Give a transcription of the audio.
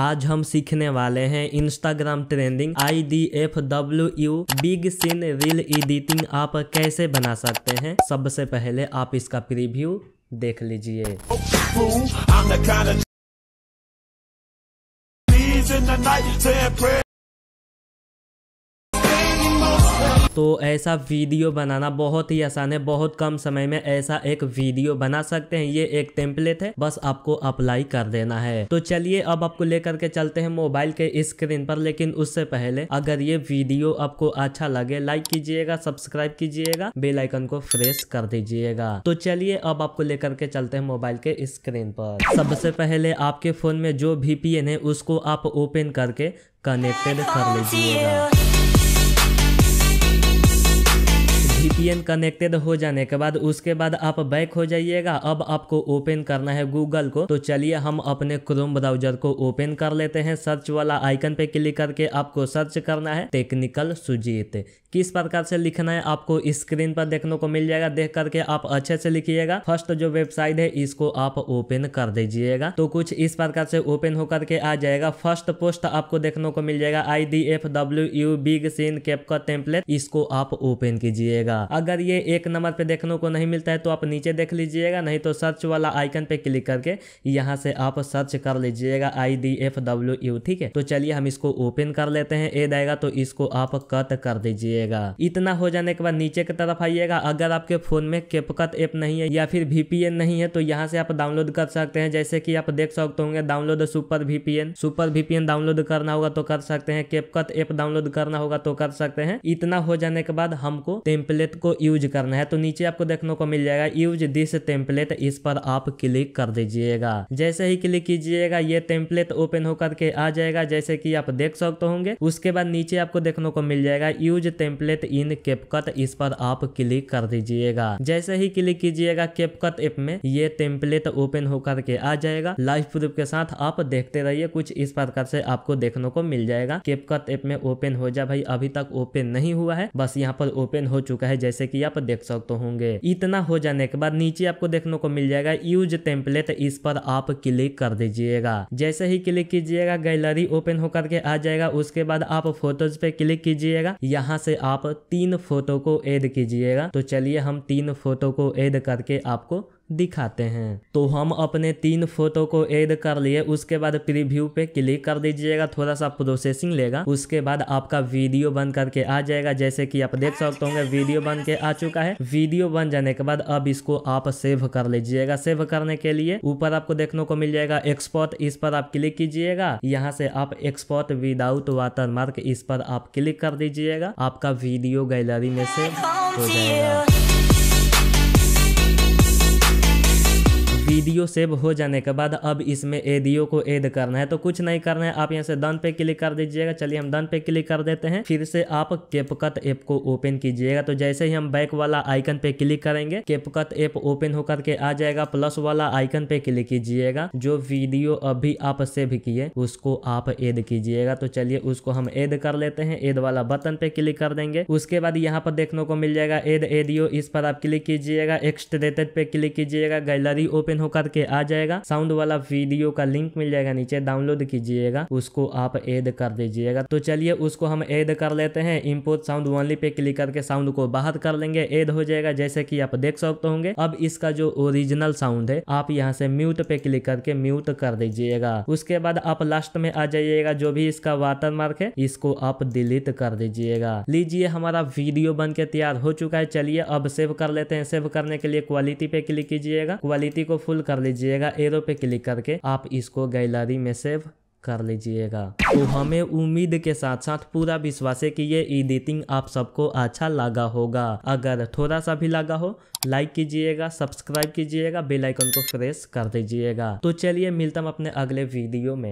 आज हम सीखने वाले हैं Instagram trending I D F W U big scene reel editing आप कैसे बना सकते हैं सबसे पहले आप इसका प्रीव्यू देख लीजिए oh, तो ऐसा वीडियो बनाना बहुत ही आसान है बहुत कम समय में ऐसा एक वीडियो बना सकते हैं ये एक टेम्पलेट है बस आपको अप्लाई कर देना है तो चलिए अब आपको लेकर के चलते हैं मोबाइल के स्क्रीन पर लेकिन उससे पहले अगर ये वीडियो आपको अच्छा लगे लाइक कीजिएगा सब्सक्राइब कीजिएगा बेलाइकन को प्रेस कर दीजिएगा तो चलिए अब आपको लेकर के चलते हैं मोबाइल के स्क्रीन पर सबसे पहले आपके फोन में जो वीपीएन है उसको आप ओपन करके कनेक्टेड कर लीजिएगा वीपीएन कनेक्टेड हो जाने के बाद उसके बाद आप बैक हो जाइएगा अब आपको ओपन करना है गूगल को तो चलिए हम अपने क्रोम ब्राउजर को ओपन कर लेते हैं सर्च वाला आइकन पे क्लिक करके आपको सर्च करना है टेक्निकल सुजीत किस प्रकार से लिखना है आपको स्क्रीन पर देखने को मिल जाएगा देख करके आप अच्छे से लिखिएगा फर्स्ट जो वेबसाइट है इसको आप ओपन कर दीजिएगा तो कुछ इस प्रकार से ओपन होकर के आ जाएगा फर्स्ट पोस्ट आपको देखने को मिल जाएगा I D F W U big scene कैपका टेम्पलेट इसको आप ओपन कीजिएगा अगर ये एक नंबर पे देखने को नहीं मिलता है तो आप नीचे देख लीजिएगा नहीं तो सर्च वाला आइकन पे क्लिक करके यहाँ से आप सर्च कर लीजिएगा I D F W U ठीक है तो चलिए हम इसको ओपन कर लेते हैं ए जाएगा तो इसको आप कट कर दीजिएगा इतना हो जाने के बाद नीचे की तरफ आइएगा अगर आपके फोन में केपकट ऐप नहीं है या फिर वीपीएन नहीं है तो यहाँ से आप डाउनलोड कर सकते हैं जैसे कि आप देख सकते होंगे download super VPN super VPN download करना होगा तो कर सकते हैं केपकट ऐप डाउनलोड करना होगा तो कर सकते हैं इतना हो जाने के बाद हमको टेम्पलेट को यूज करना है तो नीचे आपको देखने को मिल जाएगा यूज दिस टेम्पलेट इस पर आप क्लिक कर दीजिएगा जैसे ही क्लिक कीजिएगा ये टेम्पलेट ओपन होकर के आ जाएगा जैसे कि आप देख सकते होंगे उसके बाद नीचे आपको देखने को मिल जाएगा यूज टेम्पलेट इन केपकट इस पर आप क्लिक कर दीजिएगा जैसे ही क्लिक कीजिएगा केपकट एप में ये टेम्पलेट ओपन होकर के आ जाएगा लाइव प्रूफ के साथ आप देखते रहिए कुछ इस प्रकार से आपको देखने को मिल जाएगा केपकट एप में ओपन हो जाए भाई अभी तक ओपन नहीं हुआ है बस यहाँ पर ओपन हो चुका है जैसे जैसे कि आप देख सकते होंगे इतना हो जाने के बाद नीचे आपको देखने को मिल जाएगा यूज टेम्पलेट इस पर आप क्लिक कर दीजिएगा जैसे ही क्लिक कीजिएगा गैलरी ओपन होकर के आ जाएगा उसके बाद आप फोटोज पे क्लिक कीजिएगा यहाँ से आप तीन फोटो को एड कीजिएगा तो चलिए हम तीन फोटो को एड करके आपको दिखाते हैं तो हम अपने तीन फोटो को ऐड कर लिए उसके बाद प्रीव्यू पे क्लिक कर दीजिएगा थोड़ा सा प्रोसेसिंग लेगा उसके बाद आपका वीडियो बन करके आ जाएगा जैसे कि आप देख सकते होंगे वीडियो बन के आ चुका है वीडियो बन जाने के बाद अब इसको आप सेव कर लीजिएगा सेव करने के लिए ऊपर आपको देखने को मिल जाएगा एक्सपोर्ट इस पर आप क्लिक कीजिएगा यहाँ से आप एक्सपोर्ट विदाउट वाटर मार्क इस पर आप क्लिक कर दीजिएगा आपका वीडियो गैलरी में सेव हो जाएगा वीडियो सेव हो जाने के बाद अब इसमें एडियो को एड करना है तो कुछ नहीं करना है आप यहाँ से डन पे क्लिक कर दीजिएगा चलिए हम डन पे क्लिक कर देते हैं फिर से आप केपकट ऐप को ओपन कीजिएगा तो जैसे ही हम बैक वाला आइकन पे क्लिक करेंगे केपकट ऐप ओपन होकर के आ जाएगा प्लस वाला आइकन पे क्लिक कीजिएगा जो वीडियो अभी आप सेव किए उसको आप एड कीजिएगा तो चलिए उसको हम एड कर लेते हैं एड वाला बटन पे क्लिक कर देंगे उसके बाद यहाँ पर देखने को मिल जाएगा एड एडियो इस पर आप क्लिक कीजिएगा एक्सट्रेटेड पे क्लिक कीजिएगा गैलरी ओपन ओपन होकर के आ जाएगा साउंड वाला वीडियो का लिंक मिल जाएगा नीचे डाउनलोड कीजिएगा उसको आप ऐड कर दीजिएगा तो चलिए उसको हम ऐड कर लेते हैं इम्पोर्ट साउंड ओनली पे क्लिक करके साउंड को बाहर कर लेंगे ऐड हो जाएगा जैसे कि आप देख सकते होंगे अब इसका जो ओरिजिनल साउंड है आप यहाँ से म्यूट पे क्लिक करके म्यूट कर दीजिएगा उसके बाद आप लास्ट में आ जाइएगा जो भी इसका वाटर मार्क है इसको आप डिलीट कर दीजिएगा लीजिए हमारा वीडियो बन के तैयार हो चुका है चलिए अब सेव कर लेते हैं सेव करने के लिए क्वालिटी पे क्लिक कीजिएगा क्वालिटी को फुल कर लीजिएगा एरो पे क्लिक करके आप इसको गैलरी में सेव कर लीजिएगा तो हमें उम्मीद के साथ साथ पूरा विश्वास है कि ये एडिटिंग आप सबको अच्छा लगा होगा अगर थोड़ा सा भी लगा हो लाइक कीजिएगा सब्सक्राइब कीजिएगा बेल आइकन को प्रेस कर दीजिएगा तो चलिए मिलता हूँ अपने अगले वीडियो में